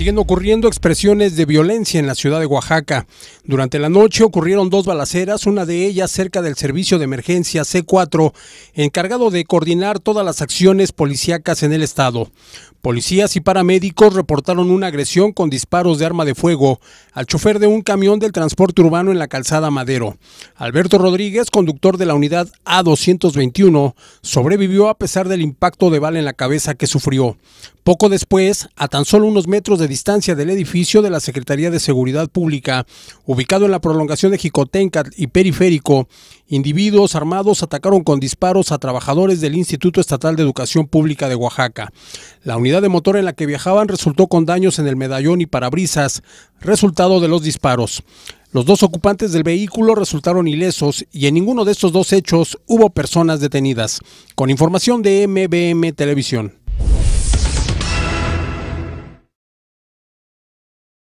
siguen ocurriendo expresiones de violencia en la ciudad de Oaxaca. Durante la noche ocurrieron dos balaceras, una de ellas cerca del servicio de emergencia C4, encargado de coordinar todas las acciones policíacas en el estado. Policías y paramédicos reportaron una agresión con disparos de arma de fuego al chofer de un camión del transporte urbano en la calzada Madero. Alberto Rodríguez, conductor de la unidad A221, sobrevivió a pesar del impacto de bala en la cabeza que sufrió. Poco después, a tan solo unos metros de distancia del edificio de la Secretaría de Seguridad Pública, ubicado en la prolongación de Jicotencatl y Periférico, individuos armados atacaron con disparos a trabajadores del Instituto Estatal de Educación Pública de Oaxaca. La unidad de motor en la que viajaban resultó con daños en el medallón y parabrisas, resultado de los disparos. Los dos ocupantes del vehículo resultaron ilesos y en ninguno de estos dos hechos hubo personas detenidas. Con información de MBM Televisión.